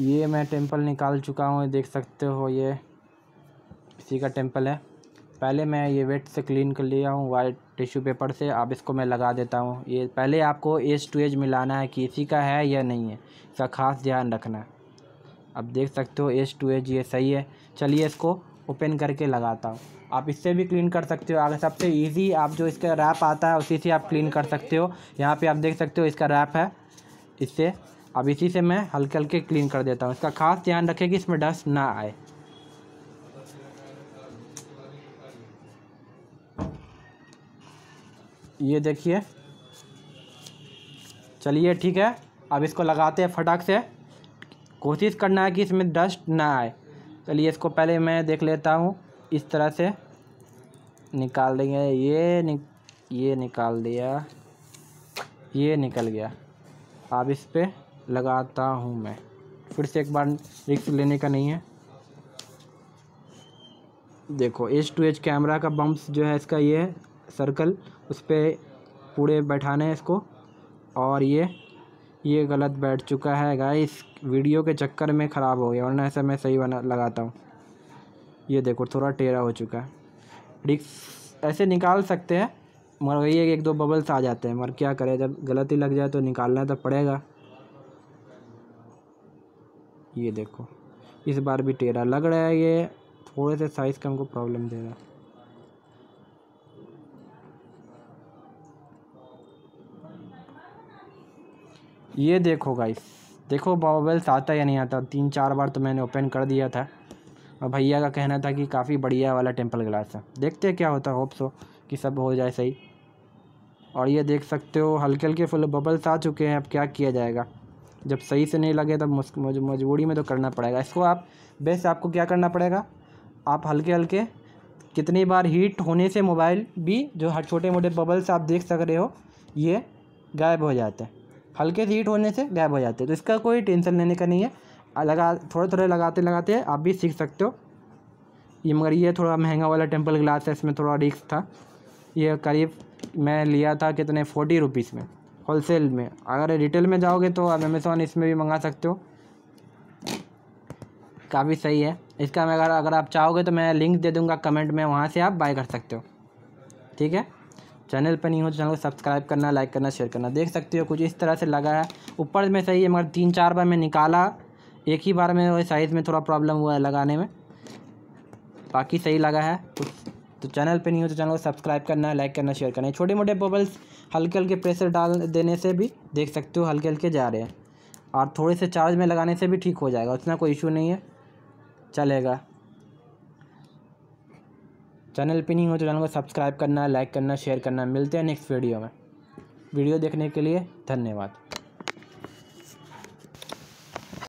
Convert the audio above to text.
ये मैं टेंपल निकाल चुका हूँ देख सकते हो ये इसी का टेंपल है पहले मैं ये वेट से क्लीन कर लिया हूँ वाइट टिश्यू पेपर से अब इसको मैं लगा देता हूँ ये पहले आपको एज टू एज मिलाना है कि इसी का है या नहीं है इसका खास ध्यान रखना है अब देख सकते हो एज टू एज ये सही है चलिए इसको ओपन करके लगाता हूँ आप इससे भी क्लीन कर सकते हो अगर सबसे ईजी आप जो इसका रैप आता है उसी से आप क्लीन कर सकते हो यहाँ पर आप देख सकते हो इसका रैप है इससे अब इसी से मैं हल्के हल्के क्लीन कर देता हूँ इसका खास ध्यान रखें कि इसमें डस्ट ना आए ये देखिए चलिए ठीक है अब इसको लगाते हैं फटाक से कोशिश करना है कि इसमें डस्ट ना आए चलिए इसको पहले मैं देख लेता हूँ इस तरह से निकाल देंगे ये नि ये निकाल दिया ये निकल गया अब इस पर लगाता हूँ मैं फिर से एक बार रिक्स लेने का नहीं है देखो एच टू एच कैमरा का बम्प्स जो है इसका ये सर्कल उस पर पूरे बैठाने हैं इसको और ये ये गलत बैठ चुका है गाइस वीडियो के चक्कर में ख़राब हो गया वरना ऐसा मैं सही बना लगाता हूँ ये देखो थोड़ा टेढ़ा हो चुका है रिक्स ऐसे निकाल सकते हैं मगर वही है कि एक दो बबल्स आ जाते हैं मगर क्या करें जब गलती लग जाए तो निकालना तो पड़ेगा ये देखो इस बार भी टेढ़ा लग रहा है ये थोड़े से साइज़ का हमको प्रॉब्लम दे रहा है ये देखो गाइस देखो बाबाबेल्स आता या नहीं आता तीन चार बार तो मैंने ओपन कर दिया था और भैया का कहना था कि काफ़ी बढ़िया वाला टेम्पल ग्लास है देखते क्या होता है होप सो कि सब हो जाए सही और ये देख सकते हो हल्के हल्के फुल बबल्स आ चुके हैं अब क्या किया जाएगा जब सही से नहीं लगे तब मजबूरी में तो करना पड़ेगा इसको आप बेस आपको क्या करना पड़ेगा आप हल्के हल्के कितनी बार हीट होने से मोबाइल भी जो हर छोटे मोटे बबल्स आप देख सक रहे हो ये गायब हो जाते हैं हल्के से हीट होने से गायब हो जाते हैं तो इसका कोई टेंशन लेने का नहीं है लगा थोड़े थोड़े लगाते लगाते आप भी सीख सकते हो ये मगर ये थोड़ा महंगा वाला टेम्पल ग्लास है इसमें थोड़ा रिक्स था ये करीब मैं लिया था कितने फोर्टी रुपीज़ में होलसेल में अगर रिटेल में जाओगे तो आप अमेज़ोन इसमें भी मंगा सकते हो काफ़ी सही है इसका मैं अगर अगर आप चाहोगे तो मैं लिंक दे दूंगा कमेंट में वहाँ से आप बाय कर सकते हो ठीक है चैनल पर नहीं हो तो चैनल को सब्सक्राइब करना लाइक करना शेयर करना देख सकते हो कुछ इस तरह से लगा है ऊपर में सही है मगर तीन चार बार मैं निकाला एक ही बार में साइज़ में थोड़ा प्रॉब्लम हुआ है लगाने में बाकी सही लगा है कुछ तो चैनल पे नहीं हो तो चैनल को सब्सक्राइब करना लाइक करना शेयर करना छोटे मोटे बबल्स हल्के हल्के प्रेशर डाल देने से भी देख सकते हो हल्के हल्के जा रहे हैं और थोड़े से चार्ज में लगाने से भी ठीक हो जाएगा उतना कोई इशू नहीं है चलेगा चैनल पे नहीं हो तो चैनल को सब्सक्राइब करना लाइक करना शेयर करना मिलते हैं नेक्स्ट वीडियो में वीडियो देखने के लिए धन्यवाद